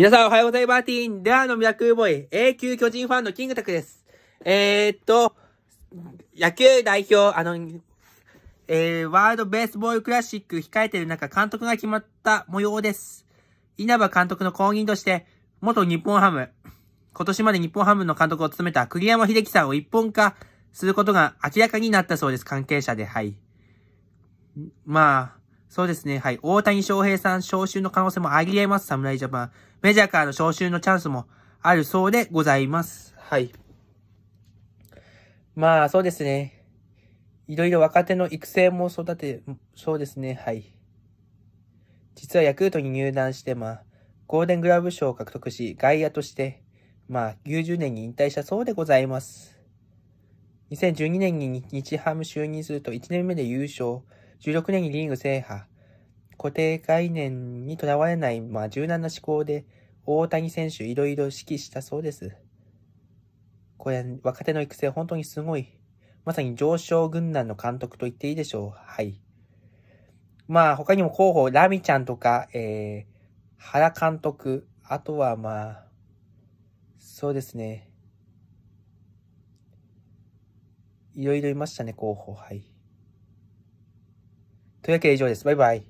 皆さんおはようございます。ティン、ダーのミラクルボーイ、永久巨人ファンのキングタクです。えー、っと、野球代表、あの、えー、ワールドベースボールクラシック控えてる中、監督が決まった模様です。稲葉監督の後任として、元日本ハム、今年まで日本ハムの監督を務めた栗山秀樹さんを一本化することが明らかになったそうです。関係者で、はい。まあ、そうですね。はい。大谷翔平さん招集の可能性もあり得ます。侍ジャパン。メジャーからの招集のチャンスもあるそうでございます。はい。まあ、そうですね。いろいろ若手の育成も育て、そうですね。はい。実はヤクルトに入団して、まあ、ゴールデングラブ賞を獲得し、外野として、まあ、90年に引退したそうでございます。2012年に日ハム就任すると1年目で優勝、16年にリーグ制覇、固定概念にとらわれない、まあ、柔軟な思考で、大谷選手いろいろ指揮したそうです。これ、若手の育成本当にすごい。まさに上昇軍団の監督と言っていいでしょう。はい。まあ、他にも候補、ラミちゃんとか、えー、原監督、あとはまあ、そうですね。いろいろいましたね、候補。はい。というわけで以上です。バイバイ。